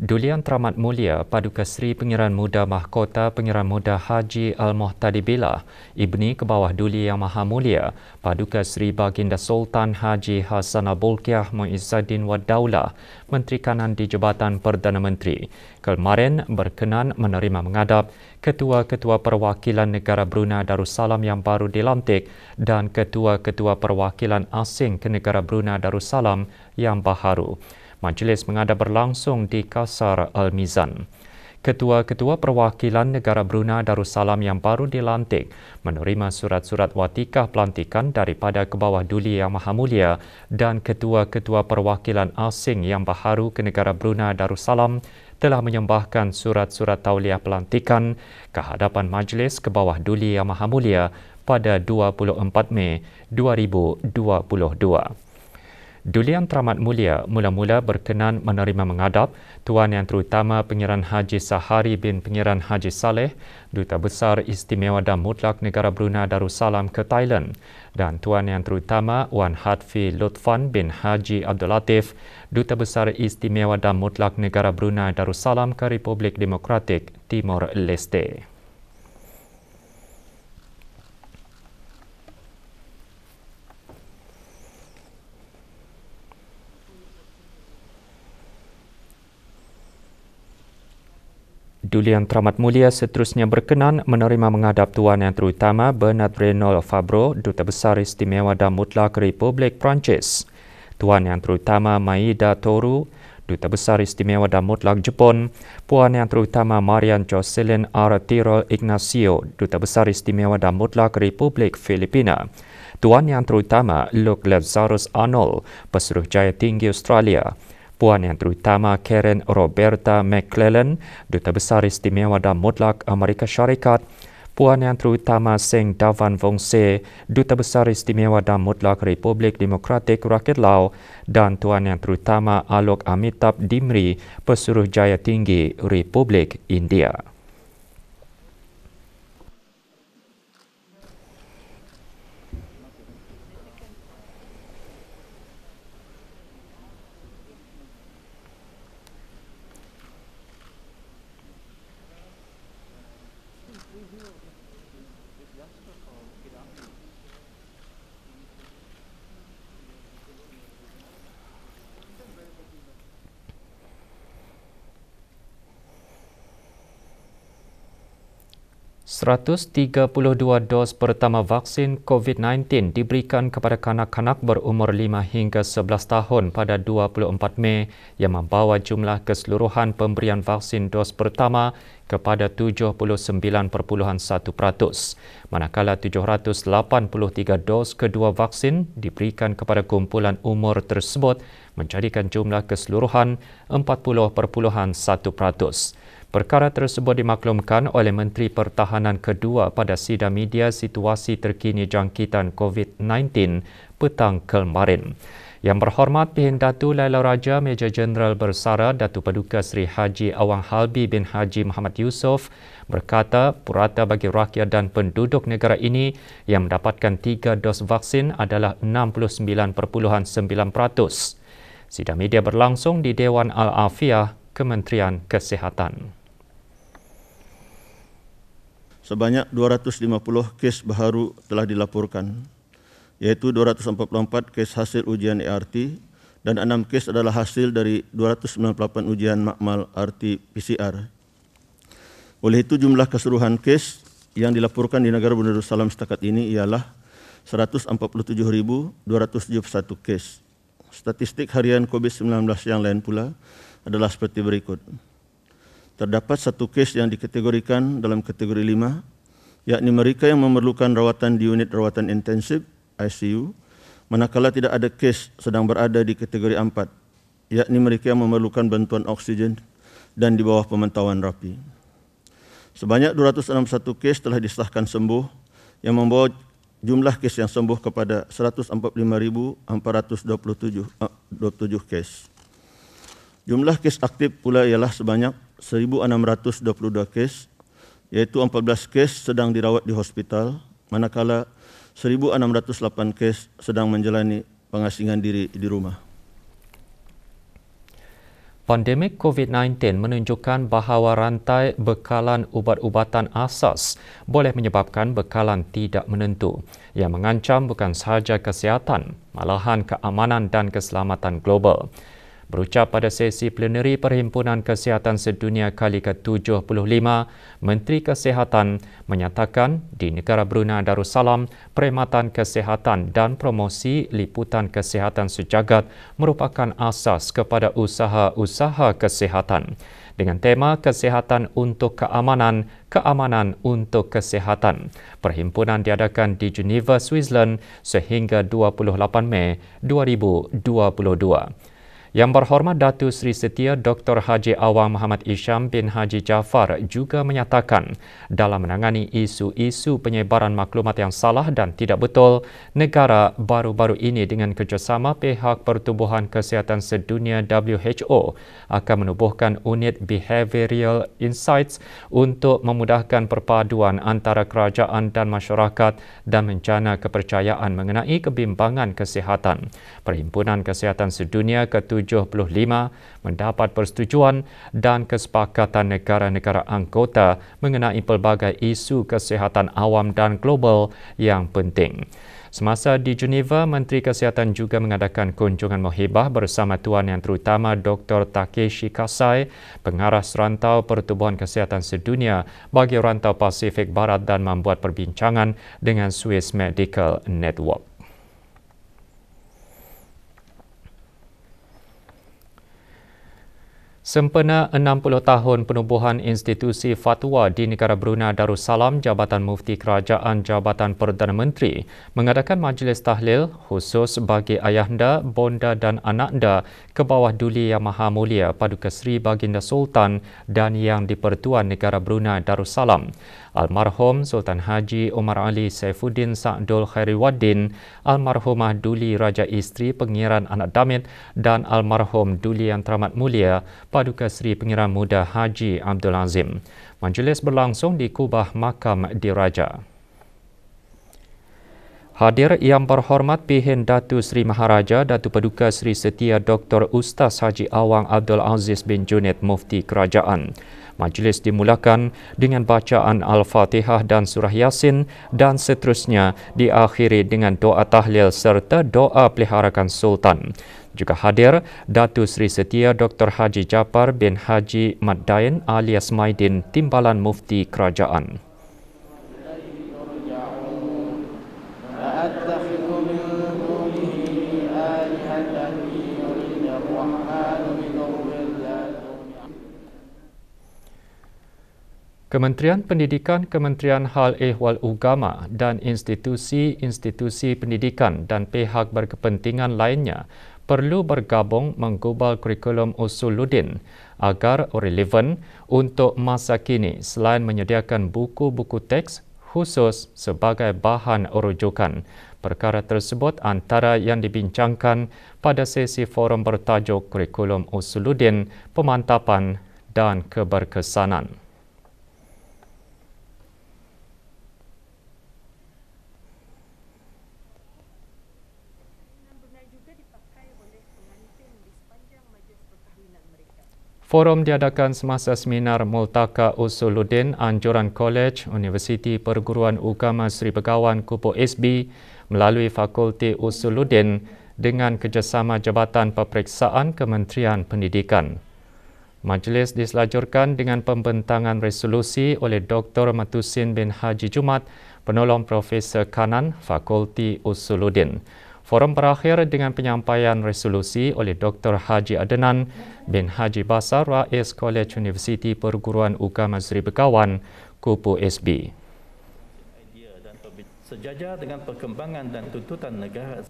Dulian Teramat Mulia Paduka Seri Pengiran Muda Mahkota Pengiran Muda Haji Al-Muhtadi Bila Ibni Kebawah Duli Yang Maha Mulia Paduka Seri Baginda Sultan Haji Hassan Abulkiah Muizzaddin Wadaula Menteri Kanan di Jabatan Perdana Menteri kemarin berkenan menerima mengadap Ketua-Ketua Perwakilan Negara Brunei Darussalam yang baru dilantik dan Ketua-Ketua Perwakilan Asing ke Negara Brunei Darussalam yang baharu. Majlis mengada berlangsung di Kasar Al-Mizan. Ketua-ketua perwakilan negara Brunei Darussalam yang baru dilantik menerima surat-surat watikah pelantikan daripada kebawah duli yang maha mulia dan ketua-ketua perwakilan asing yang baharu ke negara Brunei Darussalam telah menyembahkan surat-surat tauliah pelantikan ke hadapan majlis kebawah duli yang maha mulia pada 24 Mei 2022. Dulian Teramat Mulia mula-mula berkenan menerima mengadap Tuan Yang Terutama Pengiran Haji Sahari bin Pengiran Haji Saleh, Duta Besar Istimewa dan Mutlak Negara Brunei Darussalam ke Thailand dan Tuan Yang Terutama Wan Hatfi Lutfan bin Haji Abdul Latif, Duta Besar Istimewa dan Mutlak Negara Brunei Darussalam ke Republik Demokratik Timor Leste. Duli Yang Teramat Mulia seterusnya berkenan menerima menghadap Tuan Yang Terutama Bernard Reynold Fabro, Duta Besar Istimewa dan Mutlak Republik Perancis. Tuan Yang Terutama Maida Toru, Duta Besar Istimewa dan Mutlak Jepun, Puan Yang Terutama Marian Jocelyn R. Tirol Ignacio, Duta Besar Istimewa dan Mutlak Republik Filipina, Tuan Yang Terutama Luke Lazarus Arnold, Pesuruhjaya Tinggi Australia, Puan Yang Terutama Karen Roberta McClellan, Duta Besar Istimewa dan Mutlak Amerika Syarikat, Puan Yang Terutama Seng Davan Vongse, Duta Besar Istimewa dan Mutlak Republik Demokratik Rakyat Lao dan Tuan Yang Terutama Alok Amitab Dimri, Pesuruh Jaya Tinggi Republik India. 132 dos pertama vaksin COVID-19 diberikan kepada kanak-kanak berumur 5 hingga 11 tahun pada 24 Mei yang membawa jumlah keseluruhan pemberian vaksin dos pertama kepada 79.1%. Manakala 783 dos kedua vaksin diberikan kepada kumpulan umur tersebut menjadikan jumlah keseluruhan 40.1%. Perkara tersebut dimaklumkan oleh Menteri Pertahanan kedua pada sidang media situasi terkini jangkitan COVID-19 petang kemarin. Yang berhormat Pihin Datu Laila Raja Meja Jeneral Bersara Datu Paduka Sri Haji Awang Halbi bin Haji Muhammad Yusof berkata purata bagi rakyat dan penduduk negara ini yang mendapatkan tiga dos vaksin adalah 69.9%. Sidang media berlangsung di Dewan Al-Afiah Kementerian Kesihatan sebanyak 250 kes baharu telah dilaporkan yaitu 244 kes hasil ujian ERT dan 6 kes adalah hasil dari 298 ujian makmal RT-PCR. Oleh itu jumlah keseluruhan kes yang dilaporkan di negara Bandar Salam setakat ini ialah 147,271 kes. Statistik harian COVID-19 yang lain pula adalah seperti berikut terdapat satu kes yang dikategorikan dalam kategori lima, yakni mereka yang memerlukan rawatan di unit rawatan intensif ICU, manakala tidak ada kes sedang berada di kategori empat, yakni mereka yang memerlukan bantuan oksigen dan di bawah pemantauan rapi. Sebanyak 261 kes telah disahkan sembuh yang membawa jumlah kes yang sembuh kepada 145,427 eh, kes. Jumlah kes aktif pula ialah sebanyak 1622 kes iaitu 14 kes sedang dirawat di hospital manakala 1608 kes sedang menjalani pengasingan diri di rumah. Pandemik COVID-19 menunjukkan bahawa rantai bekalan ubat-ubatan asas boleh menyebabkan bekalan tidak menentu yang mengancam bukan sahaja kesihatan, malahan keamanan dan keselamatan global berucap pada sesi plenari Perhimpunan Kesihatan Sedunia kali ke-75, Menteri Kesihatan menyatakan di negara Brunei Darussalam, perkhidmatan kesihatan dan promosi liputan kesihatan sejagat merupakan asas kepada usaha-usaha kesihatan. Dengan tema Kesihatan untuk Keamanan, Keamanan untuk Kesihatan. Perhimpunan diadakan di Geneva, Switzerland sehingga 28 Mei 2022. Yang berhormat Datu Seri Setia Dr. Haji Awang Muhammad Isham bin Haji Jafar juga menyatakan dalam menangani isu-isu penyebaran maklumat yang salah dan tidak betul, negara baru-baru ini dengan kerjasama pihak Pertubuhan Kesihatan Sedunia WHO akan menubuhkan unit Behavioral Insights untuk memudahkan perpaduan antara kerajaan dan masyarakat dan menjana kepercayaan mengenai kebimbangan kesihatan. Perhimpunan Kesihatan Sedunia Ketua 75 mendapat persetujuan dan kesepakatan negara-negara anggota mengenai pelbagai isu kesihatan awam dan global yang penting. Semasa di Geneva, Menteri Kesihatan juga mengadakan kunjungan muhibah bersama tuan yang terutama Dr. Takeshi Kasai, pengarah serantau Pertubuhan Kesihatan Sedunia bagi rantau Pasifik Barat dan membuat perbincangan dengan Swiss Medical Network. Sempena 60 tahun penubuhan institusi fatwa di negara Brunei Darussalam, Jabatan Mufti Kerajaan Jabatan Perdana Menteri mengadakan majlis tahlil khusus bagi ayahanda, bonda dan anaknda ke bawah duli Yang Maha Mulia Paduka Seri Baginda Sultan dan Yang di-Pertuan Negara Brunei Darussalam. Almarhum Sultan Haji Omar Ali Saifuddin Sa'dul Khairiwaddin, Almarhumah Duli Raja Isteri Pengiran Anak Damit dan Almarhum Duli Yang Teramat Mulia Paduka Seri Pengiran Muda Haji Abdul Azim. Majlis berlangsung di Kubah Makam Diraja. Hadir yang berhormat Pihin Datu Seri Maharaja Datu Paduka Seri Setia Dr. Ustaz Haji Awang Abdul Aziz bin Junid Mufti Kerajaan. Majlis dimulakan dengan bacaan Al-Fatihah dan Surah Yasin dan seterusnya diakhiri dengan doa tahlil serta doa peliharakan Sultan. Juga hadir Datu Sri Setia Dr. Haji Japar bin Haji Maddain alias Maidin Timbalan Mufti Kerajaan. Kementerian Pendidikan Kementerian Hal Ehwal Ugama dan institusi-institusi pendidikan dan pihak berkepentingan lainnya perlu bergabung menggubal kurikulum Usuluddin agar relevan untuk masa kini selain menyediakan buku-buku teks khusus sebagai bahan rujukan. Perkara tersebut antara yang dibincangkan pada sesi forum bertajuk Kurikulum Usuluddin Pemantapan dan Keberkesanan. Forum diadakan semasa seminar Multaka Usuluddin Anjuran College Universiti Perguruan Agama Sri Begawan Kupu SB melalui Fakulti Usuluddin dengan kerjasama Jabatan Peperiksaan Kementerian Pendidikan. Majlis diselajurkan dengan pembentangan resolusi oleh Dr. Matusin bin Haji Jumat, Penolong Profesor Kanan, Fakulti Usuluddin. Forum berakhir dengan penyampaian resolusi oleh Dr. Haji Adenan bin Haji Basar, Rais College University Perguruan Agama Seri Begawan, Kupu SB. Sejajar dengan perkembangan dan tuntutan negara.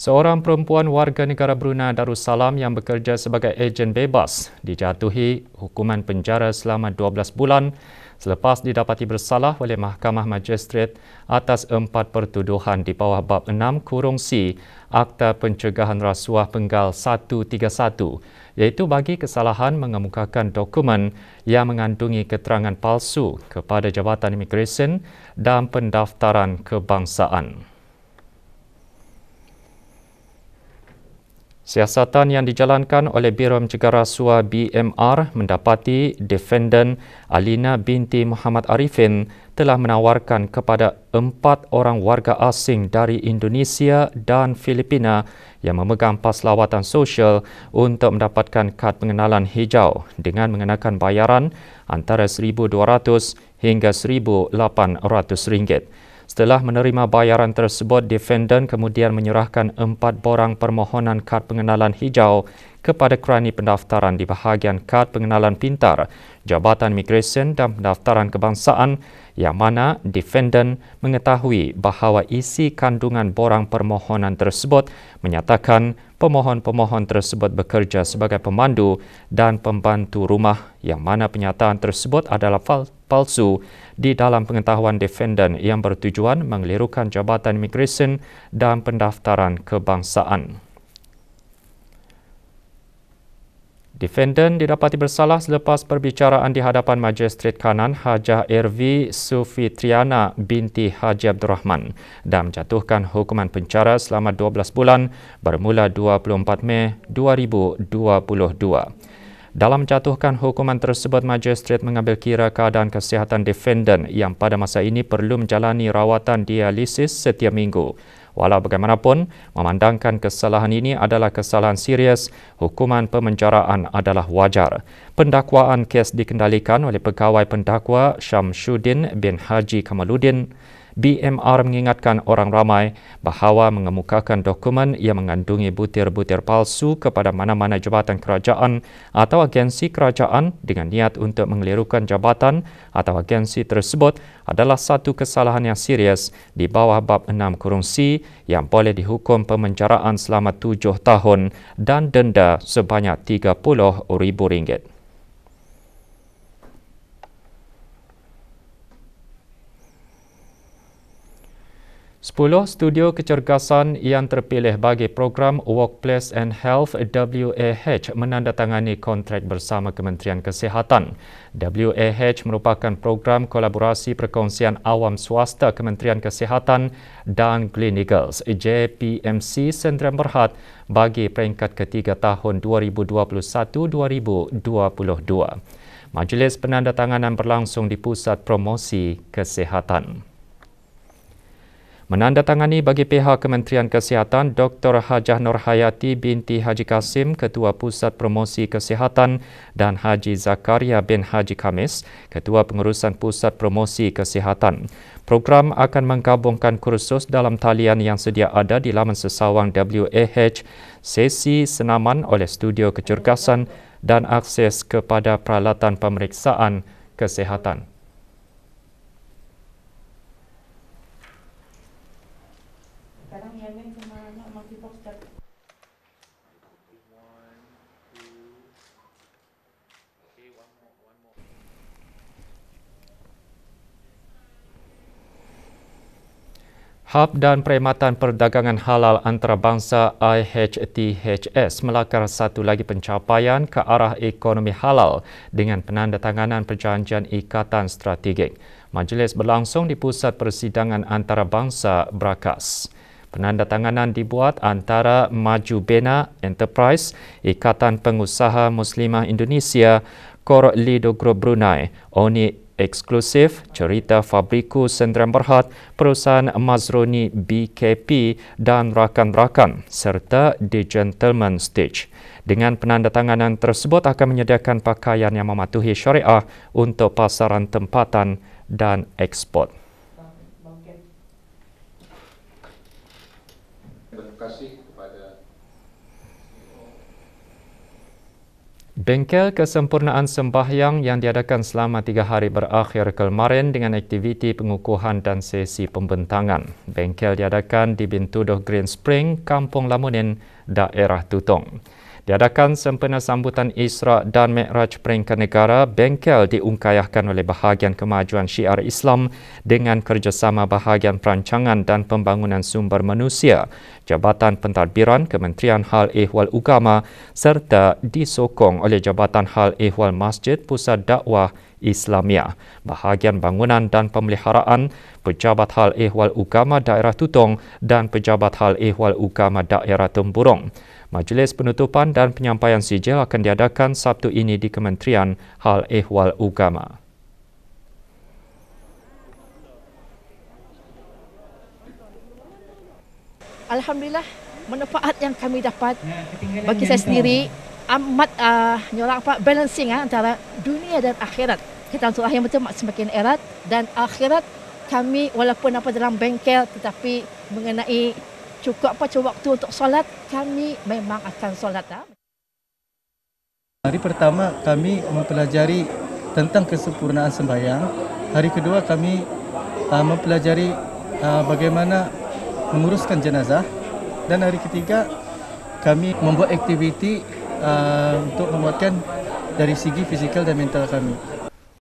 Seorang perempuan warga negara Brunei Darussalam yang bekerja sebagai ejen bebas dijatuhi hukuman penjara selama 12 bulan selepas didapati bersalah oleh Mahkamah Majistret atas empat pertuduhan di bawah bab 6 kurung C Akta Pencegahan Rasuah Penggal 131 iaitu bagi kesalahan mengemukakan dokumen yang mengandungi keterangan palsu kepada Jabatan Imigresen dan Pendaftaran Kebangsaan. Siasatan yang dijalankan oleh Biro Mencegah Rasuah BMR mendapati defendan Alina binti Muhammad Arifin telah menawarkan kepada empat orang warga asing dari Indonesia dan Filipina yang memegang pas lawatan sosial untuk mendapatkan kad pengenalan hijau dengan mengenakan bayaran antara RM1,200 hingga RM1,800. Setelah menerima bayaran tersebut, defendant kemudian menyerahkan empat borang permohonan kad pengenalan hijau kepada kerani pendaftaran di bahagian kad pengenalan pintar, Jabatan Migration dan Pendaftaran Kebangsaan yang mana defendant mengetahui bahawa isi kandungan borang permohonan tersebut menyatakan pemohon-pemohon tersebut bekerja sebagai pemandu dan pembantu rumah yang mana penyataan tersebut adalah fal- palsu di dalam pengetahuan defendant yang bertujuan mengelirukan Jabatan Immigration dan Pendaftaran Kebangsaan. Defendant didapati bersalah selepas perbicaraan di hadapan Majistret Kanan Haja Ervi Sufitriana binti Haji Abdul Rahman dan menjatuhkan hukuman penjara selama 12 bulan bermula 24 Mei 2022. Dalam mencatuhkan hukuman tersebut, Magistrate mengambil kira keadaan kesihatan defendant yang pada masa ini perlu menjalani rawatan dialisis setiap minggu. Walau bagaimanapun, memandangkan kesalahan ini adalah kesalahan serius, hukuman pemenjaraan adalah wajar. Pendakwaan kes dikendalikan oleh pegawai pendakwa Syamsuddin bin Haji Kamaluddin. BMR mengingatkan orang ramai bahawa mengemukakan dokumen yang mengandungi butir-butir palsu kepada mana-mana jabatan kerajaan atau agensi kerajaan dengan niat untuk mengelirukan jabatan atau agensi tersebut adalah satu kesalahan yang serius di bawah bab 6 kurung C yang boleh dihukum pemenjaraan selama tujuh tahun dan denda sebanyak RM30,000. Sepuluh studio kecergasan yang terpilih bagi program Workplace and Health WAH menandatangani kontrak bersama Kementerian Kesihatan. WAH merupakan program kolaborasi perkongsian awam swasta Kementerian Kesihatan dan Clinicals JPMC Sentrum Berhad bagi peringkat ketiga tahun 2021-2022. Majlis penandatanganan berlangsung di Pusat Promosi Kesihatan menandatangani bagi pihak Kementerian Kesihatan Dr. Hajah Nur binti Haji Kasim, Ketua Pusat Promosi Kesihatan dan Haji Zakaria bin Haji Kamis, Ketua Pengurusan Pusat Promosi Kesihatan. Program akan menggabungkan kursus dalam talian yang sedia ada di laman sesawang WAH, e sesi senaman oleh Studio Kecergasan dan akses kepada peralatan pemeriksaan kesihatan. Hub dan Perkhidmatan Perdagangan Halal Antarabangsa IHTHS melakar satu lagi pencapaian ke arah ekonomi halal dengan penandatanganan perjanjian ikatan strategik. Majlis berlangsung di Pusat Persidangan Antarabangsa Brakas. Penandatanganan dibuat antara Maju Bena Enterprise, Ikatan Pengusaha Muslimah Indonesia, Kor Lido Group Brunei, Oni eksklusif cerita Fabriku Sendrian Berhad, perusahaan Mazroni BKP dan rakan-rakan serta The Gentleman Stitch. Dengan penandatanganan tersebut akan menyediakan pakaian yang mematuhi syariah untuk pasaran tempatan dan ekspor. Terima kasih. Bengkel kesempurnaan sembahyang yang diadakan selama tiga hari berakhir kemarin dengan aktiviti pengukuhan dan sesi pembentangan. Bengkel diadakan di Bintuduh Green Spring, Kampung Lamunin, Daerah Tutong. Diadakan sempena sambutan Isra dan Mi'raj peringkat negara, bengkel diungkayahkan oleh bahagian kemajuan syiar Islam dengan kerjasama bahagian perancangan dan pembangunan sumber manusia, Jabatan Pentadbiran Kementerian Hal Ehwal Ugama serta disokong oleh Jabatan Hal Ehwal Masjid Pusat Dakwah Islamia. Bahagian bangunan dan pemeliharaan Pejabat Hal Ehwal Ugama Daerah Tutong dan Pejabat Hal Ehwal Ugama Daerah Temburong. Majlis penutupan dan penyampaian sijil akan diadakan Sabtu ini di Kementerian Hal Ehwal Ugama. Alhamdulillah, manfaat yang kami dapat ya, bagi saya sendiri amat uh, ah, nyolak Pak balancing uh, antara dunia dan akhirat. Kita untuk yang betul semakin erat dan akhirat kami walaupun apa dalam bengkel tetapi mengenai juga pada waktu untuk solat, kami memang akan solat. Ah. Hari pertama kami mempelajari tentang kesempurnaan sembahyang. Hari kedua kami uh, mempelajari uh, bagaimana menguruskan jenazah. Dan hari ketiga kami membuat aktiviti uh, untuk menguatkan dari segi fizikal dan mental kami.